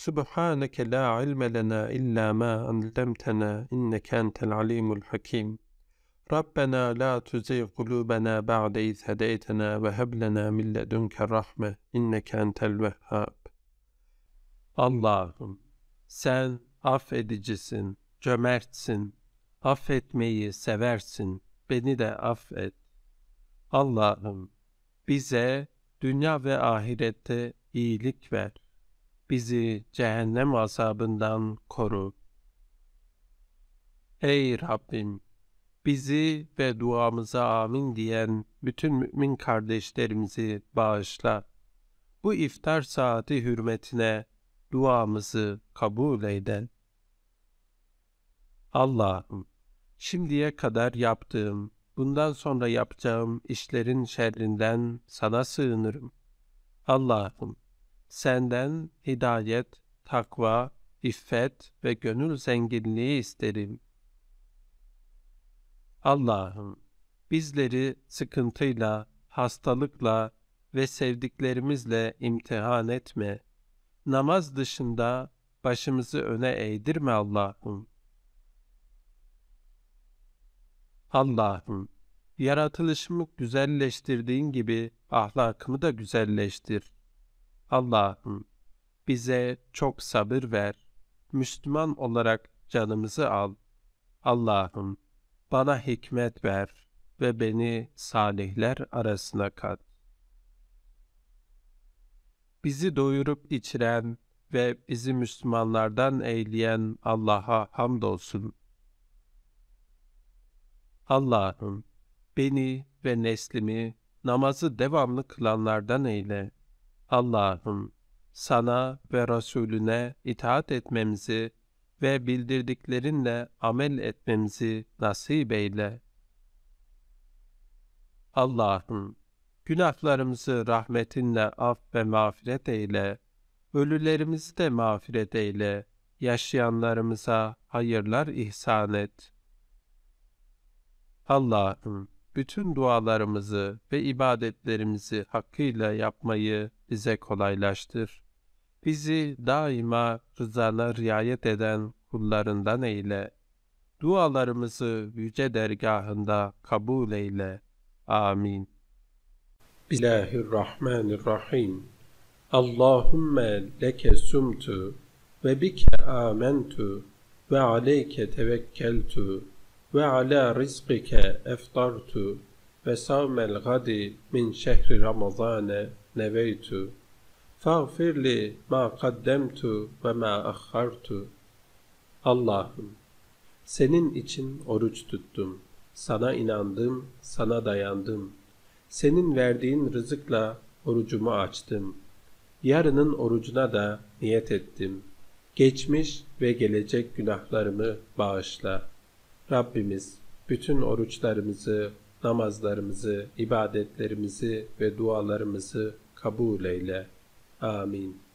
Subhaneke la ilme lena illa ma allamtena inneke entel alimul hakim. Rabbena la tuzigh kulubena ba'de iz hedeytena ve heb lena min ledunke rahme inneke entel vehhab. Allah'ım sen affedicisin, cömertsin, affetmeyi seversin, beni de affet. Allah'ım bize dünya ve ahirette iyilik ver bizi cehennem azabından koru. Ey Rabbim! Bizi ve duamıza amin diyen bütün mümin kardeşlerimizi bağışla. Bu iftar saati hürmetine duamızı kabul eyle. Allah'ım! Şimdiye kadar yaptığım, bundan sonra yapacağım işlerin şerrinden sana sığınırım. Allah'ım! senden hidayet, takva, iffet ve gönül zenginliği isterim. Allah'ım bizleri sıkıntıyla, hastalıkla ve sevdiklerimizle imtihan etme. Namaz dışında başımızı öne eğdirme Allah'ım. Allah'ım, yaratılışımı güzelleştirdiğin gibi ahlakımı da güzelleştir.'' Allah'ım bize çok sabır ver. Müslüman olarak canımızı al. Allah'ım bana hikmet ver ve beni salihler arasına kat. Bizi doyurup içiren ve bizi Müslümanlardan eyleyen Allah'a hamdolsun. Allah'ım beni ve neslimi namazı devamlı kılanlardan eyle. Allah'ım sana ve Resulüne itaat etmemizi ve bildirdiklerinle amel etmemizi nasip eyle. Allah'ım günahlarımızı rahmetinle af ve mağfiret eyle, ölülerimizi de mağfiret eyle, yaşayanlarımıza hayırlar ihsan et. Allah'ım bütün dualarımızı ve ibadetlerimizi hakkıyla yapmayı bize kolaylaştır. Bizi daima rızana riayet eden kullarından eyle. Dualarımızı yüce dergahında kabul eyle. Amin. Bismillahirrahmanirrahim. Allahümme leke sumtu ve bike amentu ve aleyke tevekkeltu ve ala rizqike eftartu ve savmel gadi min şehri ramazane neveytu fagfirli ma kaddemtu ve ma akhartu Allah'ım senin için oruç tuttum sana inandım sana dayandım senin verdiğin rızıkla orucumu açtım yarının orucuna da niyet ettim geçmiş ve gelecek günahlarımı bağışla.'' Rabbimiz bütün oruçlarımızı, namazlarımızı, ibadetlerimizi ve dualarımızı kabul eyle. Amin.